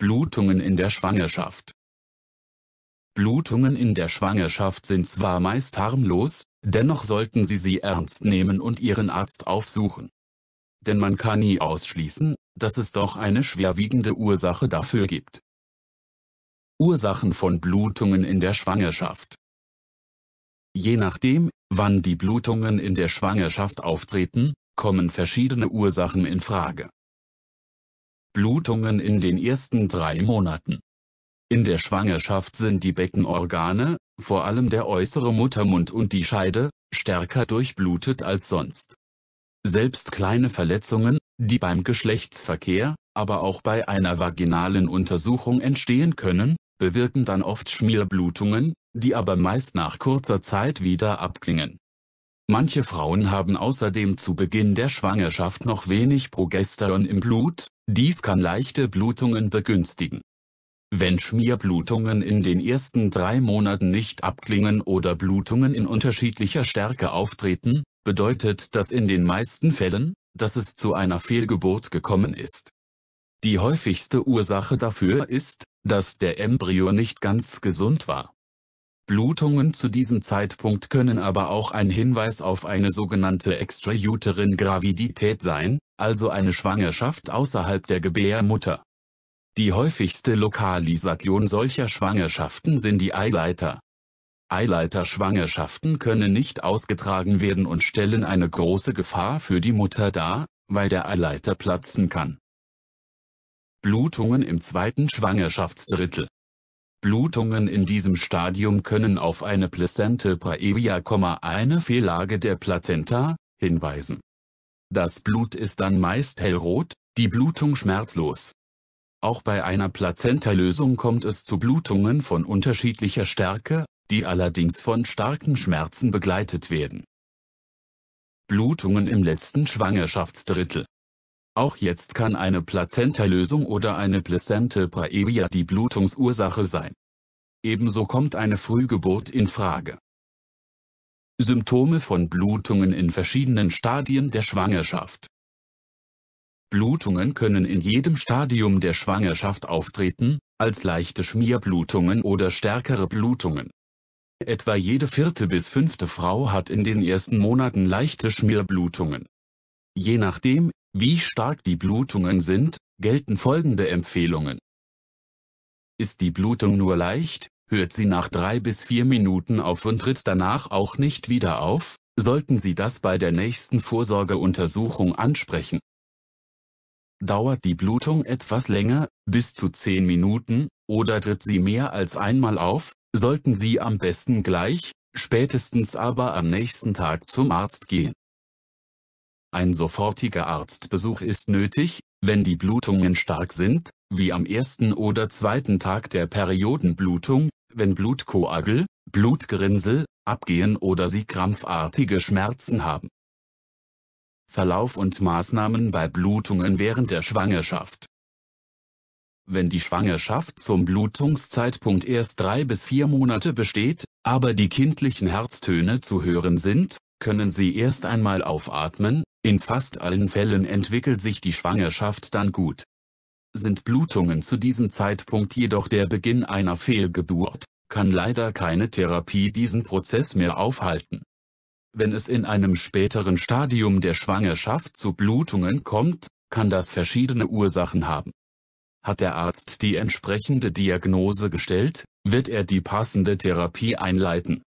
Blutungen in der Schwangerschaft Blutungen in der Schwangerschaft sind zwar meist harmlos, dennoch sollten Sie sie ernst nehmen und Ihren Arzt aufsuchen. Denn man kann nie ausschließen, dass es doch eine schwerwiegende Ursache dafür gibt. Ursachen von Blutungen in der Schwangerschaft Je nachdem, wann die Blutungen in der Schwangerschaft auftreten, kommen verschiedene Ursachen in Frage. Blutungen in den ersten drei Monaten. In der Schwangerschaft sind die Beckenorgane, vor allem der äußere Muttermund und die Scheide, stärker durchblutet als sonst. Selbst kleine Verletzungen, die beim Geschlechtsverkehr, aber auch bei einer vaginalen Untersuchung entstehen können, bewirken dann oft Schmierblutungen, die aber meist nach kurzer Zeit wieder abklingen Manche Frauen haben außerdem zu Beginn der Schwangerschaft noch wenig Progesteron im Blut, dies kann leichte Blutungen begünstigen. Wenn Schmierblutungen in den ersten drei Monaten nicht abklingen oder Blutungen in unterschiedlicher Stärke auftreten, bedeutet das in den meisten Fällen, dass es zu einer Fehlgeburt gekommen ist. Die häufigste Ursache dafür ist, dass der Embryo nicht ganz gesund war. Blutungen zu diesem Zeitpunkt können aber auch ein Hinweis auf eine sogenannte Extrauterin-Gravidität sein, also eine Schwangerschaft außerhalb der Gebärmutter. Die häufigste Lokalisation solcher Schwangerschaften sind die Eileiter. Eileiterschwangerschaften können nicht ausgetragen werden und stellen eine große Gefahr für die Mutter dar, weil der Eileiter platzen kann. Blutungen im zweiten Schwangerschaftsdrittel Blutungen in diesem Stadium können auf eine Placente praevia, eine Fehllage der Plazenta, hinweisen. Das Blut ist dann meist hellrot, die Blutung schmerzlos. Auch bei einer Plazenta-Lösung kommt es zu Blutungen von unterschiedlicher Stärke, die allerdings von starken Schmerzen begleitet werden. Blutungen im letzten Schwangerschaftsdrittel auch jetzt kann eine Plazenta-Lösung oder eine Plazente praevia die Blutungsursache sein. Ebenso kommt eine Frühgeburt in Frage. Symptome von Blutungen in verschiedenen Stadien der Schwangerschaft Blutungen können in jedem Stadium der Schwangerschaft auftreten, als leichte Schmierblutungen oder stärkere Blutungen. Etwa jede vierte bis fünfte Frau hat in den ersten Monaten leichte Schmierblutungen. Je nachdem, wie stark die Blutungen sind, gelten folgende Empfehlungen. Ist die Blutung nur leicht, hört sie nach drei bis vier Minuten auf und tritt danach auch nicht wieder auf, sollten Sie das bei der nächsten Vorsorgeuntersuchung ansprechen. Dauert die Blutung etwas länger, bis zu zehn Minuten, oder tritt sie mehr als einmal auf, sollten Sie am besten gleich, spätestens aber am nächsten Tag zum Arzt gehen. Ein sofortiger Arztbesuch ist nötig, wenn die Blutungen stark sind, wie am ersten oder zweiten Tag der Periodenblutung, wenn Blutkoagel, Blutgerinnsel, Abgehen oder sie krampfartige Schmerzen haben. Verlauf und Maßnahmen bei Blutungen während der Schwangerschaft Wenn die Schwangerschaft zum Blutungszeitpunkt erst drei bis vier Monate besteht, aber die kindlichen Herztöne zu hören sind, können sie erst einmal aufatmen, in fast allen Fällen entwickelt sich die Schwangerschaft dann gut. Sind Blutungen zu diesem Zeitpunkt jedoch der Beginn einer Fehlgeburt, kann leider keine Therapie diesen Prozess mehr aufhalten. Wenn es in einem späteren Stadium der Schwangerschaft zu Blutungen kommt, kann das verschiedene Ursachen haben. Hat der Arzt die entsprechende Diagnose gestellt, wird er die passende Therapie einleiten.